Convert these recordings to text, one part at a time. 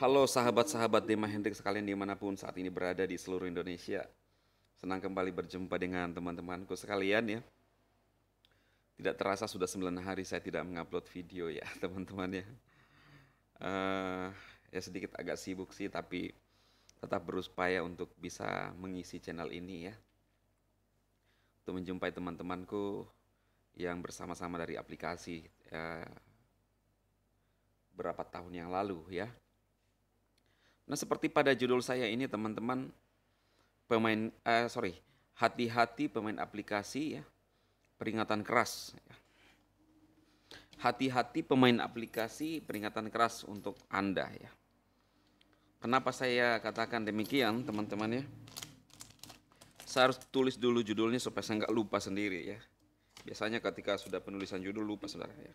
Halo sahabat-sahabat Dema Hendrik sekalian dimanapun saat ini berada di seluruh Indonesia. Senang kembali berjumpa dengan teman-temanku sekalian ya. Tidak terasa sudah 9 hari saya tidak mengupload video ya teman-teman ya. Uh, ya sedikit agak sibuk sih tapi tetap berupaya untuk bisa mengisi channel ini ya. Untuk menjumpai teman-temanku yang bersama-sama dari aplikasi uh, berapa tahun yang lalu ya Nah, seperti pada judul saya ini teman-teman pemain eh, sorry, hati-hati pemain aplikasi ya. Peringatan keras ya. Hati-hati pemain aplikasi peringatan keras untuk Anda ya. Kenapa saya katakan demikian teman-teman ya? Saya harus tulis dulu judulnya supaya saya nggak lupa sendiri ya. Biasanya ketika sudah penulisan judul lupa saudara ya.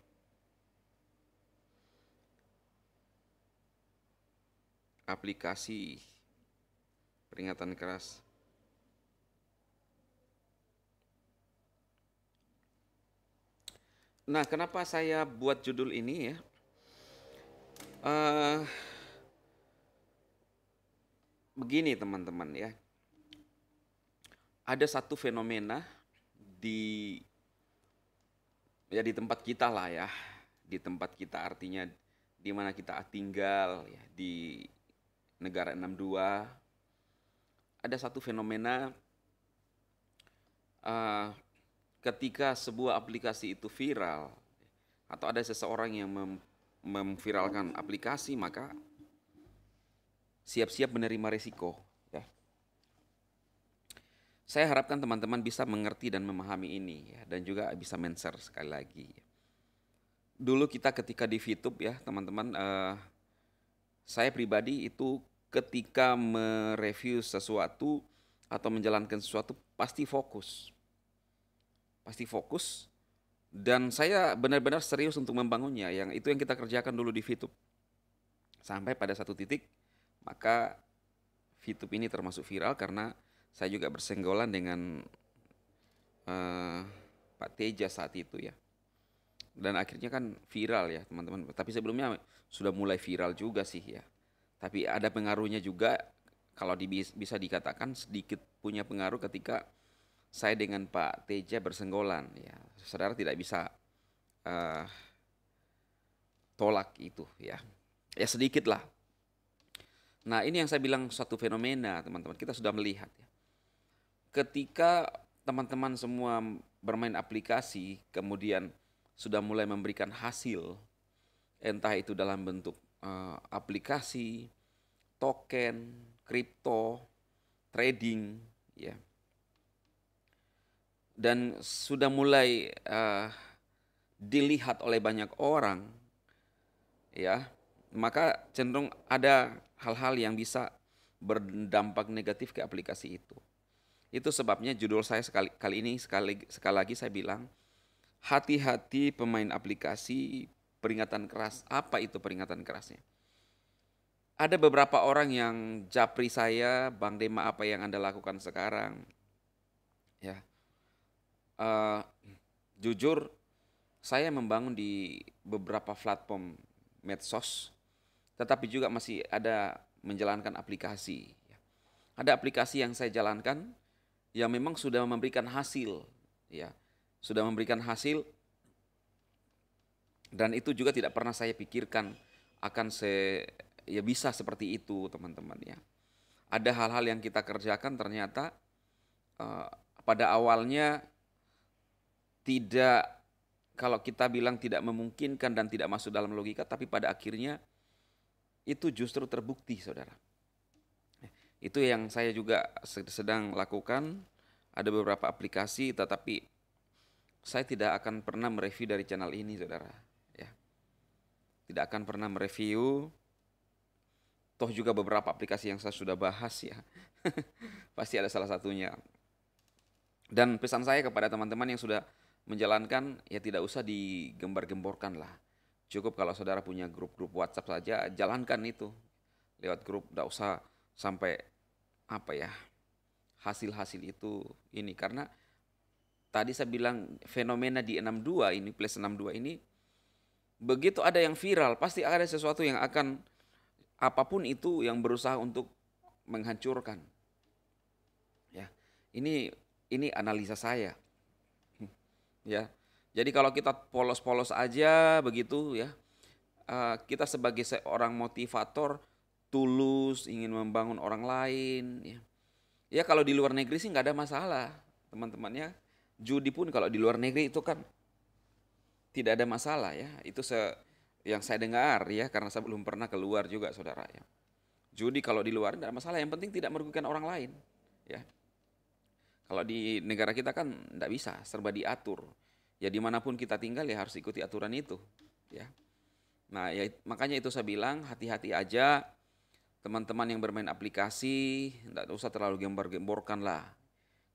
aplikasi peringatan keras. Nah, kenapa saya buat judul ini ya? Uh, begini teman-teman ya, ada satu fenomena di ya di tempat kita lah ya, di tempat kita artinya di mana kita tinggal ya, di negara 62 ada satu fenomena uh, ketika sebuah aplikasi itu viral atau ada seseorang yang mem memviralkan aplikasi maka siap-siap menerima risiko ya. Saya harapkan teman-teman bisa mengerti dan memahami ini ya dan juga bisa menser sekali lagi. Dulu kita ketika di YouTube ya teman-teman uh, saya pribadi itu ketika mereview sesuatu atau menjalankan sesuatu pasti fokus. Pasti fokus dan saya benar-benar serius untuk membangunnya yang itu yang kita kerjakan dulu di Fitup. Sampai pada satu titik maka Fitup ini termasuk viral karena saya juga bersenggolan dengan uh, Pak Teja saat itu ya dan akhirnya kan viral ya teman-teman. Tapi sebelumnya sudah mulai viral juga sih ya. Tapi ada pengaruhnya juga kalau di, bisa dikatakan sedikit punya pengaruh ketika saya dengan Pak Teja bersenggolan ya. Saudara tidak bisa uh, tolak itu ya. Ya sedikit lah. Nah ini yang saya bilang satu fenomena teman-teman. Kita sudah melihat ya. Ketika teman-teman semua bermain aplikasi kemudian sudah mulai memberikan hasil, entah itu dalam bentuk uh, aplikasi, token, kripto, trading, ya. Dan sudah mulai uh, dilihat oleh banyak orang, ya, maka cenderung ada hal-hal yang bisa berdampak negatif ke aplikasi itu. Itu sebabnya judul saya sekali kali ini sekali sekali lagi saya bilang hati-hati pemain aplikasi peringatan keras. Apa itu peringatan kerasnya? Ada beberapa orang yang japri saya, Bang Dema apa yang Anda lakukan sekarang? Ya. Uh, jujur saya membangun di beberapa platform medsos tetapi juga masih ada menjalankan aplikasi. Ada aplikasi yang saya jalankan yang memang sudah memberikan hasil ya sudah memberikan hasil dan itu juga tidak pernah saya pikirkan akan se ya bisa seperti itu teman-teman ya ada hal-hal yang kita kerjakan ternyata uh, pada awalnya tidak kalau kita bilang tidak memungkinkan dan tidak masuk dalam logika tapi pada akhirnya itu justru terbukti saudara itu yang saya juga sedang lakukan ada beberapa aplikasi tetapi saya tidak akan pernah mereview dari channel ini, saudara. Ya, tidak akan pernah mereview. Toh juga beberapa aplikasi yang saya sudah bahas ya, pasti ada salah satunya. Dan pesan saya kepada teman-teman yang sudah menjalankan, ya tidak usah digembar-gemborkan lah. Cukup kalau saudara punya grup-grup WhatsApp saja, jalankan itu. Lewat grup, tidak usah sampai apa ya hasil-hasil itu ini karena tadi saya bilang fenomena di 62 ini plus 62 ini begitu ada yang viral pasti ada sesuatu yang akan apapun itu yang berusaha untuk menghancurkan. Ya. Ini ini analisa saya. Ya. Jadi kalau kita polos-polos aja begitu ya. Eh, kita sebagai seorang motivator tulus ingin membangun orang lain ya. Ya kalau di luar negeri sih nggak ada masalah teman-temannya judi pun kalau di luar negeri itu kan tidak ada masalah ya. Itu se yang saya dengar ya karena saya belum pernah keluar juga saudara ya. Judi kalau di luar tidak ada masalah, yang penting tidak merugikan orang lain ya. Kalau di negara kita kan tidak bisa, serba diatur. Ya dimanapun kita tinggal ya harus ikuti aturan itu ya. Nah ya makanya itu saya bilang hati-hati aja teman-teman yang bermain aplikasi, tidak usah terlalu gembar-gemborkan lah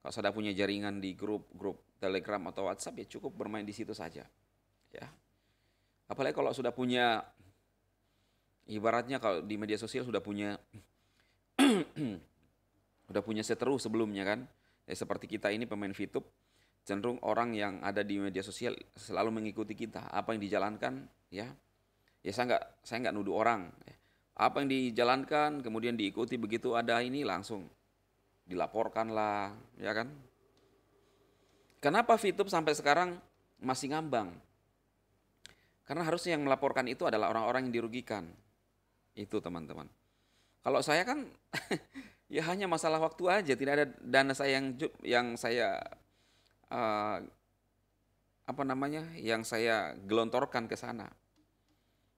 kalau sudah punya jaringan di grup-grup Telegram atau WhatsApp ya cukup bermain di situ saja. Ya. Apalagi kalau sudah punya ibaratnya kalau di media sosial sudah punya sudah punya seteru sebelumnya kan. Ya, seperti kita ini pemain fitup, cenderung orang yang ada di media sosial selalu mengikuti kita apa yang dijalankan ya ya saya nggak saya nggak nuduh orang ya. apa yang dijalankan kemudian diikuti begitu ada ini langsung dilaporkanlah, ya kan? Kenapa Fitup sampai sekarang masih ngambang? Karena harusnya yang melaporkan itu adalah orang-orang yang dirugikan. Itu teman-teman. Kalau saya kan ya hanya masalah waktu aja, tidak ada dana saya yang yang saya uh, apa namanya? yang saya gelontorkan ke sana.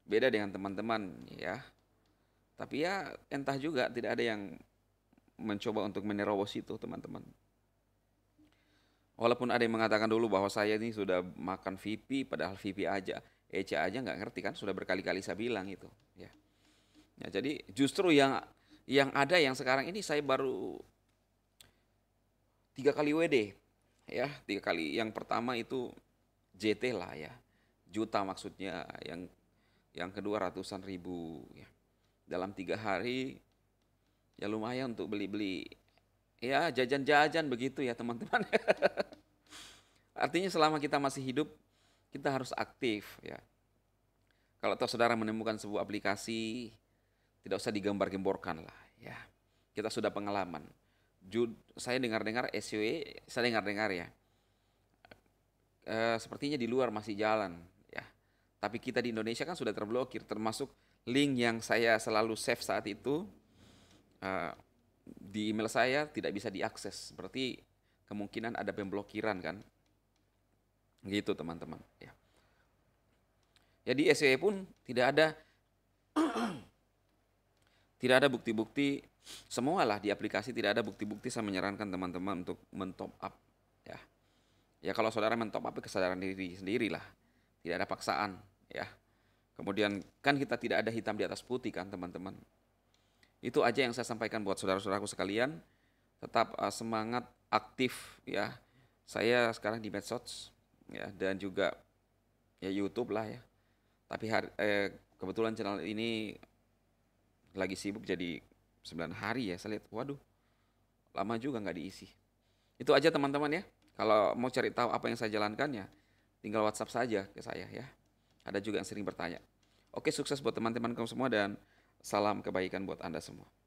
Beda dengan teman-teman ya. Tapi ya entah juga tidak ada yang mencoba untuk menerobos itu teman-teman. Walaupun ada yang mengatakan dulu bahwa saya ini sudah makan VIP padahal VIP aja. ECA aja nggak ngerti kan sudah berkali-kali saya bilang itu ya. ya. jadi justru yang yang ada yang sekarang ini saya baru tiga kali WD ya tiga kali yang pertama itu JT lah ya juta maksudnya yang yang kedua ratusan ribu ya dalam tiga hari ya lumayan untuk beli-beli ya jajan-jajan begitu ya teman-teman. Artinya selama kita masih hidup kita harus aktif ya. Kalau toh saudara menemukan sebuah aplikasi tidak usah digambar-gemborkan lah ya. Kita sudah pengalaman. Jud, saya dengar-dengar SUE, e, saya dengar-dengar ya. E, sepertinya di luar masih jalan ya. Tapi kita di Indonesia kan sudah terblokir termasuk link yang saya selalu save saat itu Eh, di email saya tidak bisa diakses. Berarti kemungkinan ada pemblokiran kan? Gitu teman-teman. Ya. Jadi ya, e e pun tidak ada tidak ada bukti-bukti semualah di aplikasi tidak ada bukti-bukti saya menyarankan teman-teman untuk mentop up ya. Ya kalau saudara mentop up kesadaran diri sendiri lah Tidak ada paksaan ya. Kemudian kan kita tidak ada hitam di atas putih kan teman-teman. Itu aja yang saya sampaikan buat saudara-saudaraku sekalian. Tetap uh, semangat aktif ya. Saya sekarang di medsos ya dan juga ya YouTube lah ya. Tapi hari, eh, kebetulan channel ini lagi sibuk jadi 9 hari ya. Saya lihat waduh lama juga nggak diisi. Itu aja teman-teman ya. Kalau mau cari tahu apa yang saya jalankan ya tinggal WhatsApp saja ke saya ya. Ada juga yang sering bertanya. Oke, sukses buat teman-teman kamu semua dan Salam kebaikan buat Anda semua.